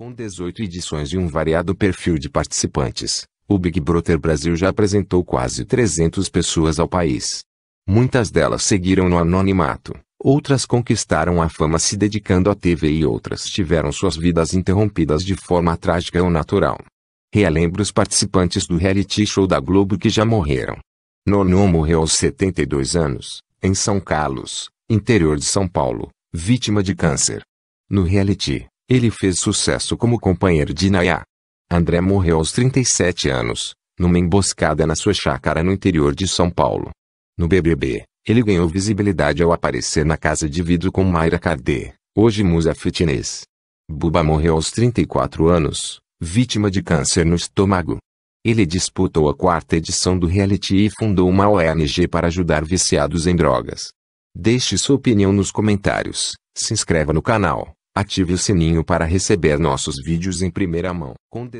Com 18 edições e um variado perfil de participantes, o Big Brother Brasil já apresentou quase 300 pessoas ao país. Muitas delas seguiram no anonimato, outras conquistaram a fama se dedicando à TV e outras tiveram suas vidas interrompidas de forma trágica ou natural. Relembra os participantes do reality show da Globo que já morreram. Nono morreu aos 72 anos, em São Carlos, interior de São Paulo, vítima de câncer. No reality, ele fez sucesso como companheiro de Nayá. André morreu aos 37 anos, numa emboscada na sua chácara no interior de São Paulo. No BBB, ele ganhou visibilidade ao aparecer na casa de vidro com Mayra Cardê, hoje musa fitness. Buba morreu aos 34 anos, vítima de câncer no estômago. Ele disputou a quarta edição do reality e fundou uma ONG para ajudar viciados em drogas. Deixe sua opinião nos comentários, se inscreva no canal Ative o sininho para receber nossos vídeos em primeira mão. Com